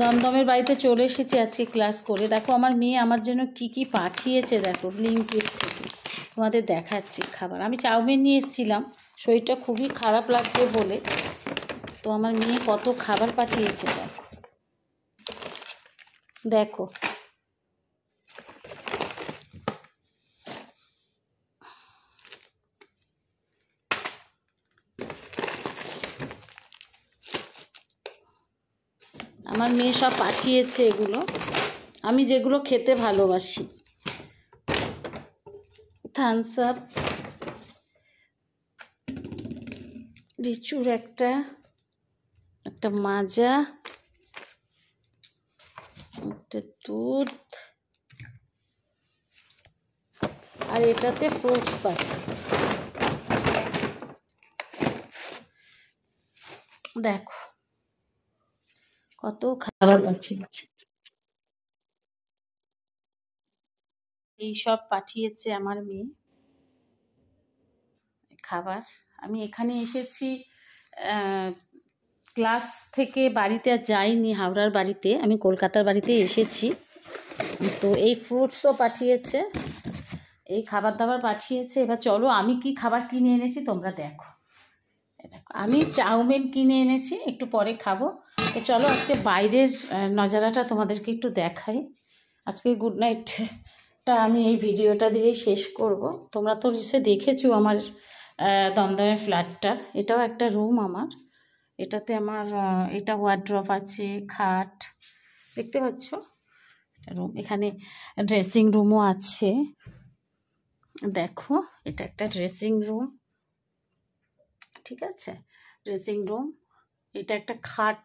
দমদমের বাড়িতে চলে এসেছি আজকে ক্লাস করে দেখো আমার মেয়ে আমার জন্য কি কি পাঠিয়েছে দেখো লিঙ্কের থেকে তোমাদের দেখাচ্ছি খাবার আমি চাউমিন নিয়ে এসেছিলাম শরীরটা খুবই খারাপ লাগছে বলে তো আমার মেয়ে কত খাবার পাঠিয়েছে দেখো দেখো আমার মেয়ে সব পাঠিয়েছে এগুলো আমি যেগুলো খেতে ভালোবাসি থামস আপ লিচুর একটা একটা মাজা একটা দুধ আর এটাতে ফ্রুটস পাঠিয়েছি দেখো কত খাবার পাচ্ছি এই সব পাঠিয়েছে আমার মেয়ে খাবার আমি এখানে এসেছি ক্লাস থেকে বাড়িতে আর যাইনি হাওড়ার বাড়িতে আমি কলকাতার বাড়িতে এসেছি তো এই ফ্রুটসও পাঠিয়েছে এই খাবার দাবার পাঠিয়েছে এবার চলো আমি কি খাবার কিনে এনেছি তোমরা দেখো আমি চাউমিন কিনে এনেছি একটু পরে খাবো তো চলো আজকে বাইরের নজারাটা তোমাদেরকে একটু দেখাই আজকে গুড নাইটটা আমি এই ভিডিওটা দিয়ে শেষ করব তোমরা তো নিশ্চয়ই দেখেছো আমার দমদমের ফ্ল্যাটটা এটাও একটা রুম আমার এটাতে আমার এটা ওয়ার্ড্রপ আছে খাট দেখতে পাচ্ছ রুম এখানে ড্রেসিং রুমও আছে দেখো এটা একটা ড্রেসিং রুম ঠিক আছে ড্রেসিং রুম এটা একটা খাট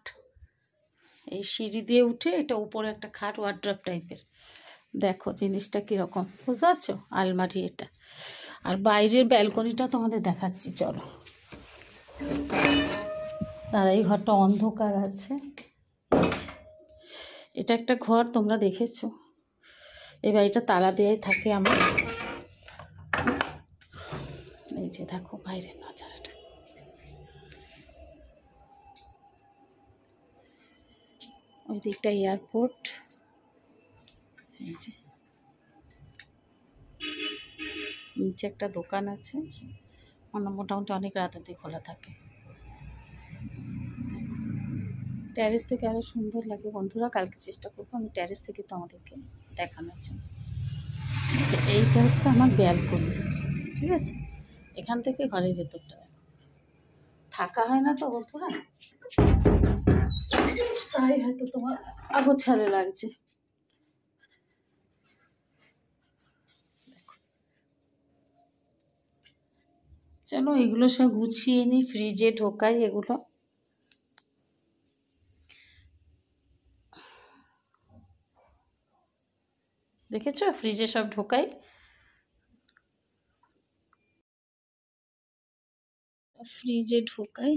এই সিঁড়ি দিয়ে উঠে এটা উপরে একটা খাট ওয়ার্ড্রপ টাইপের দেখো জিনিসটা কীরকম বুঝতে পারছো আলমারি এটা আর বাইরের ব্যালকনিটা তোমাদের দেখাচ্ছি চলো দাদা এই ঘরটা অন্ধকার আছে এটা একটা ঘর তোমরা দেখেছ এই বাড়িটা তালা দেয়াই থাকে আমার এই যে দেখো বাইরে নয় ওই দিকটা এয়ারপোর্ট নিচে একটা দোকান আছে মোটামুটি অনেক রাত অব্দি খোলা থাকে ট্যারেস থেকে আরও সুন্দর লাগে বন্ধুরা কালকে চেষ্টা করবো আমি ট্যারেস থেকে তোমাদেরকে দেখানোর জন্য এইটা হচ্ছে আমার ব্যালকনি ঠিক আছে এখান থেকে ঘরের ভেতরটা থাকা হয় না তো বন্ধুরা তাই হয়তো তোমার আগোছালো লাগছে চলো এগুলো সব গুছিয়ে নি ফ্রিজে ঢোকাই এগুলো দেখেছ ফ্রিজে সব ঢোকাই ফ্রিজে ঢোকাই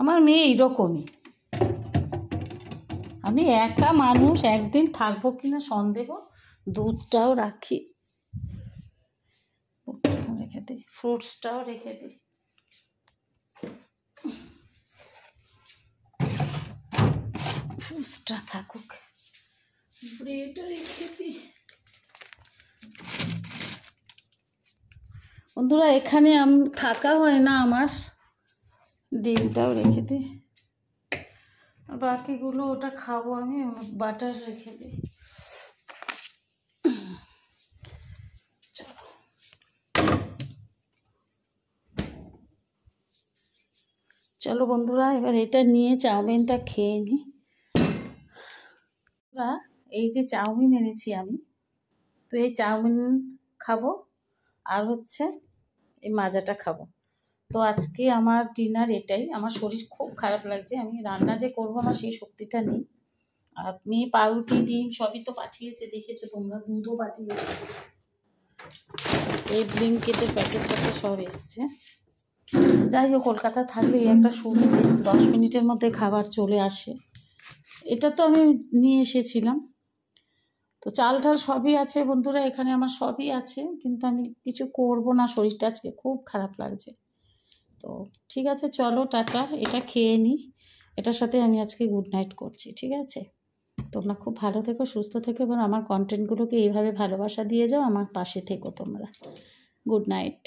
আমার মেয়ে এইরকমই আমি একা মানুষ একদিন থাকবো কিনা সন্দেহ দুধটাও রাখি রেখে দিই ফ্রুটসটাও রেখে দিই ফ্রুটসটা থাকুক ব্রেড রেখে দিই বন্ধুরা এখানে আমি থাকা হয় না আমার ডিমটাও রেখে দিই বাকিগুলো ওটা খাবো আমি বাটার রেখে দিই চলো বন্ধুরা এবার এটা নিয়ে চাউমিনটা খেয়ে নি এই যে চাউমিন এনেছি আমি তো এই চাউমিন খাবো আর হচ্ছে এই মাজাটা খাবো তো আজকে আমার ডিনার এটাই আমার শরীর খুব খারাপ লাগছে আমি রান্না যে করবো আমার সেই শক্তিটা নেই আপনি পাউরুটি ডিম সবই তো পাঠিয়েছে দেখেছো তোমরা দুধও পাঠিয়েছে এই ব্লিঙ্কেটের প্যাকেট প্যাকেট সব এসছে যাই হোক কলকাতা থাকলে একটা সুবিধে দশ মিনিটের মধ্যে খাবার চলে আসে এটা তো আমি নিয়ে এসেছিলাম তো চাল টাল সবই আছে বন্ধুরা এখানে আমার সবই আছে কিন্তু আমি কিছু করব না শরীরটা আজকে খুব খারাপ লাগছে তো ঠিক আছে চলো টাটা এটা খেয়ে নিই এটার সাথে আমি আজকে গুড নাইট করছি ঠিক আছে তোমরা খুব ভালো থেকো সুস্থ থেকো এবং আমার কন্টেন্টগুলোকে এইভাবে ভালোবাসা দিয়ে যাও আমার পাশে থেকো তোমরা গুড নাইট